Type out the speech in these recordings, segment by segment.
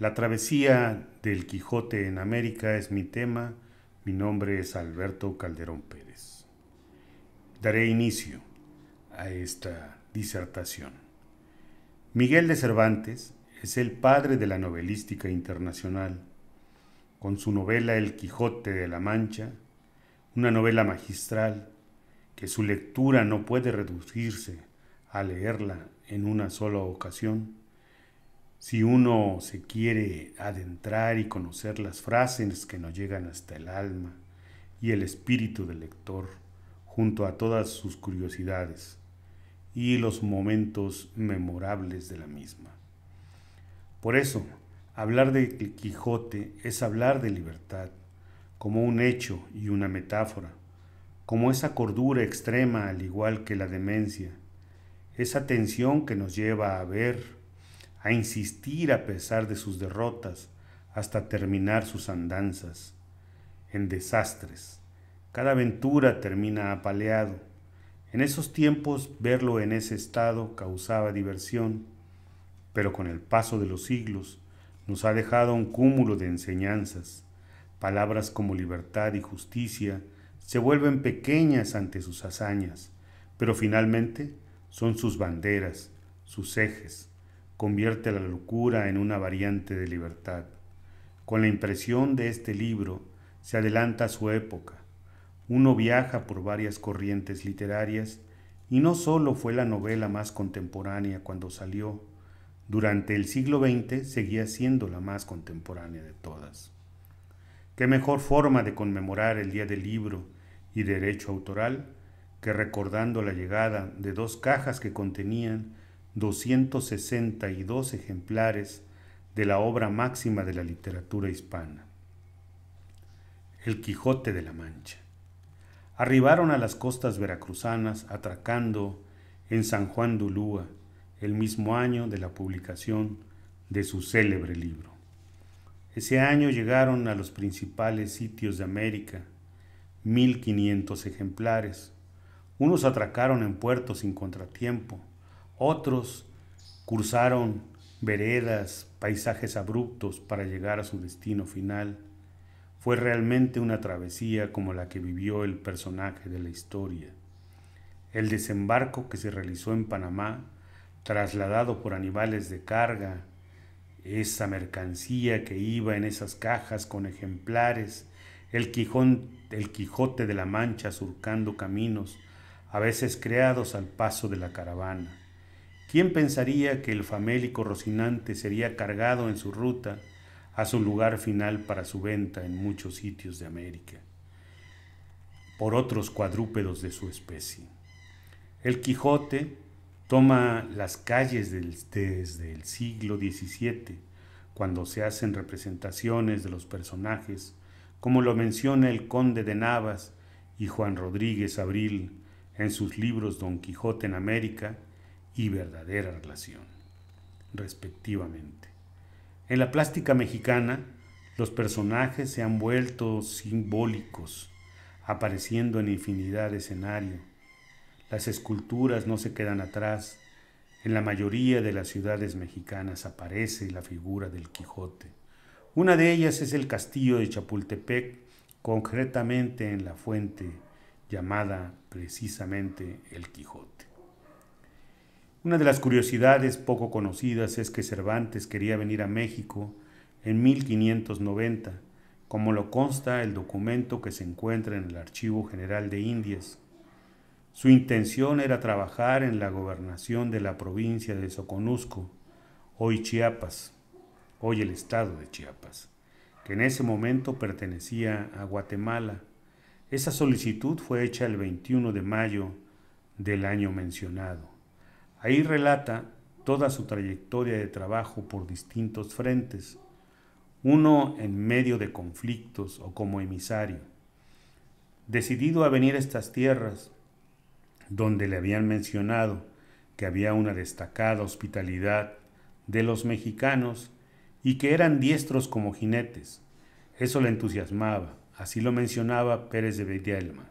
La travesía del Quijote en América es mi tema. Mi nombre es Alberto Calderón Pérez. Daré inicio a esta disertación. Miguel de Cervantes es el padre de la novelística internacional. Con su novela El Quijote de la Mancha, una novela magistral que su lectura no puede reducirse a leerla en una sola ocasión, si uno se quiere adentrar y conocer las frases que nos llegan hasta el alma y el espíritu del lector, junto a todas sus curiosidades y los momentos memorables de la misma. Por eso, hablar de Quijote es hablar de libertad, como un hecho y una metáfora, como esa cordura extrema al igual que la demencia, esa tensión que nos lleva a ver a insistir a pesar de sus derrotas hasta terminar sus andanzas en desastres. Cada aventura termina apaleado. En esos tiempos verlo en ese estado causaba diversión, pero con el paso de los siglos nos ha dejado un cúmulo de enseñanzas. Palabras como libertad y justicia se vuelven pequeñas ante sus hazañas, pero finalmente son sus banderas, sus ejes, convierte la locura en una variante de libertad. Con la impresión de este libro se adelanta su época. Uno viaja por varias corrientes literarias y no solo fue la novela más contemporánea cuando salió, durante el siglo XX seguía siendo la más contemporánea de todas. ¿Qué mejor forma de conmemorar el Día del Libro y Derecho Autoral que recordando la llegada de dos cajas que contenían 262 ejemplares de la obra máxima de la literatura hispana, El Quijote de la Mancha. Arribaron a las costas veracruzanas atracando en San Juan de Ulúa el mismo año de la publicación de su célebre libro. Ese año llegaron a los principales sitios de América 1.500 ejemplares. Unos atracaron en puertos sin contratiempo, otros cursaron veredas, paisajes abruptos para llegar a su destino final. Fue realmente una travesía como la que vivió el personaje de la historia. El desembarco que se realizó en Panamá, trasladado por animales de carga, esa mercancía que iba en esas cajas con ejemplares, el, el Quijote de la Mancha surcando caminos, a veces creados al paso de la caravana ¿Quién pensaría que el famélico Rocinante sería cargado en su ruta a su lugar final para su venta en muchos sitios de América? por otros cuadrúpedos de su especie. El Quijote toma las calles desde el siglo XVII, cuando se hacen representaciones de los personajes, como lo menciona el conde de Navas y Juan Rodríguez Abril en sus libros Don Quijote en América y verdadera relación, respectivamente. En la plástica mexicana, los personajes se han vuelto simbólicos, apareciendo en infinidad de escenarios. Las esculturas no se quedan atrás. En la mayoría de las ciudades mexicanas aparece la figura del Quijote. Una de ellas es el castillo de Chapultepec, concretamente en la fuente llamada precisamente el Quijote. Una de las curiosidades poco conocidas es que Cervantes quería venir a México en 1590, como lo consta el documento que se encuentra en el Archivo General de Indias. Su intención era trabajar en la gobernación de la provincia de Soconusco, hoy Chiapas, hoy el estado de Chiapas, que en ese momento pertenecía a Guatemala. Esa solicitud fue hecha el 21 de mayo del año mencionado. Ahí relata toda su trayectoria de trabajo por distintos frentes, uno en medio de conflictos o como emisario, decidido a venir a estas tierras donde le habían mencionado que había una destacada hospitalidad de los mexicanos y que eran diestros como jinetes. Eso le entusiasmaba, así lo mencionaba Pérez de Villalma.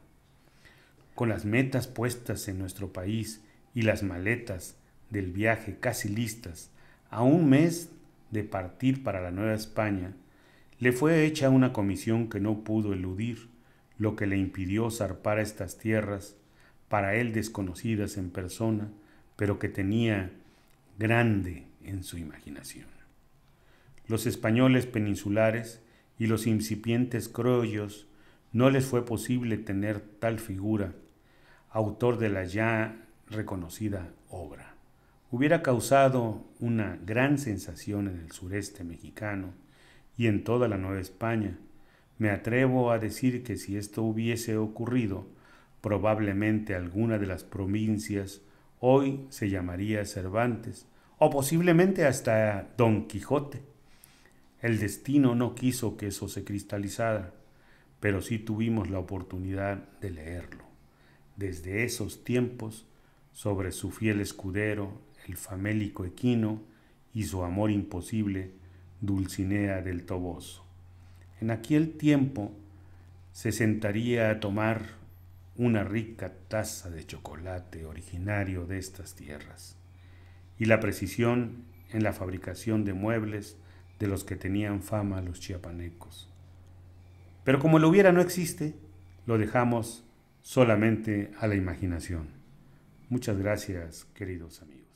Con las metas puestas en nuestro país y las maletas del viaje casi listas, a un mes de partir para la Nueva España, le fue hecha una comisión que no pudo eludir, lo que le impidió zarpar a estas tierras, para él desconocidas en persona, pero que tenía grande en su imaginación. Los españoles peninsulares y los incipientes croyos no les fue posible tener tal figura, autor de la ya reconocida obra. Hubiera causado una gran sensación en el sureste mexicano y en toda la Nueva España. Me atrevo a decir que si esto hubiese ocurrido, probablemente alguna de las provincias hoy se llamaría Cervantes, o posiblemente hasta Don Quijote. El destino no quiso que eso se cristalizara, pero sí tuvimos la oportunidad de leerlo. Desde esos tiempos sobre su fiel escudero, el famélico equino, y su amor imposible, Dulcinea del Toboso. En aquel tiempo se sentaría a tomar una rica taza de chocolate originario de estas tierras, y la precisión en la fabricación de muebles de los que tenían fama los chiapanecos. Pero como lo hubiera no existe, lo dejamos solamente a la imaginación. Muchas gracias, queridos amigos.